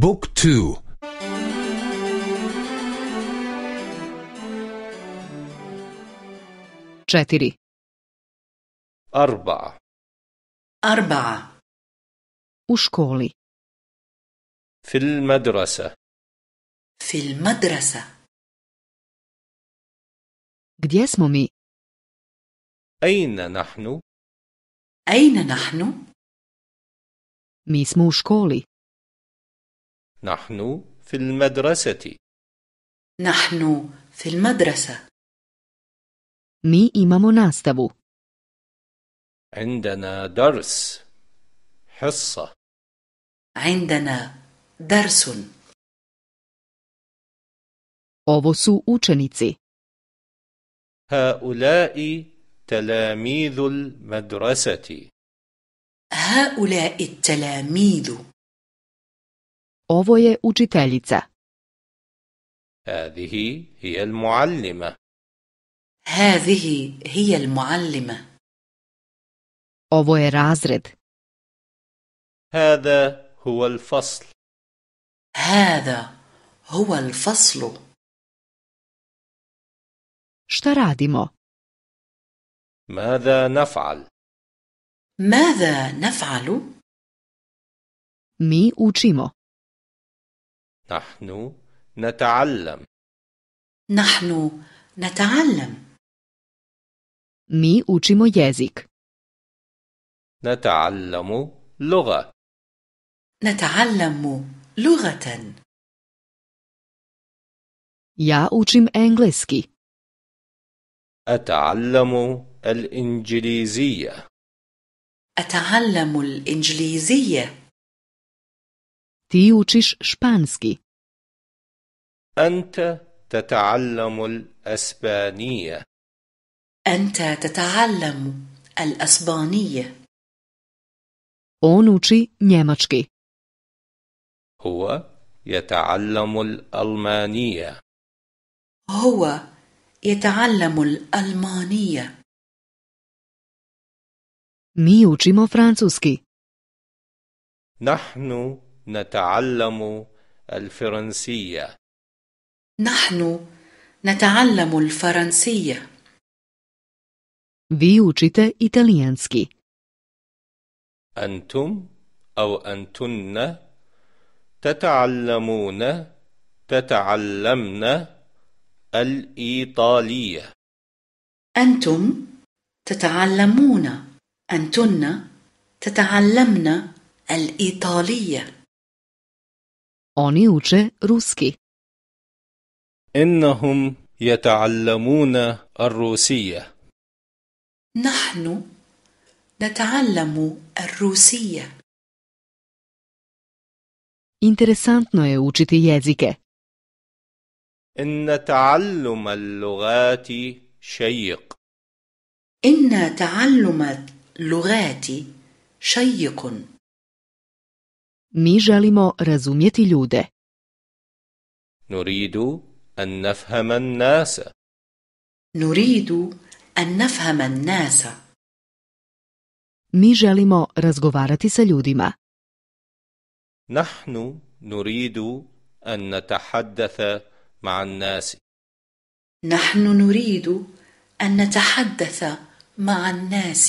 بوك تو شاتري أربعة أربعة وشكولي في المدرسة في المدرسة gdje smo mi أين نحن أين نحن mi smo u نحن في المدرسة نحن في المدرسة مي إمامو ناستبو عندنا درس حصة عندنا درس Ovo su učenici. هؤلاء تلاميذ المدرسة هؤلاء التلاميذ Ovo je učiteljica. هذه هي المعلمة. هذه هي المعلمة. Ovo je razred. هذا هو الفصل. هذا هو الفصل. Šta radimo? ماذا نفعل؟ ماذا نفعل؟ Mi učimo. نحن نتعلم نحن نتعلم مي учимо jezik. نتعلم لغة. نتعلم لغة. يا учим engleski. أتعلم الإنجليزية. أتعلم الإنجليزية. Ti učiš španski. أنت تتعلم الأسبانية. أنت تتعلم الأسبانية. On uči njemački. هو يتعلم الألمانية. هو يتعلم الألمانية. Mi učimo francuski. نحن نتعلم الفرنسية نحن نتعلم الفرنسية Vi učite italijanski. أنتم أو أنتن تتعلمون تتعلمن الإيطالية أنتم تتعلمون أنتن تتعلمن الإيطالية Oni uče ruski. إنهم يتعلمون الروسية. نحن نتعلم الروسية. Interesantno je učiti jezike. إن تعلم اللغات شيق. إن تعلم اللغات شيق. Mi želimo razumjeti ljude. Nuridu an nafhama an-nasa. Nuridu an nafhama an-nasa. Mi želimo razgovarati sa ljudima. Nahnu nuridu an natahaddatha ma'a an nas. Nahnu nuridu an natahaddatha ma'a an nas.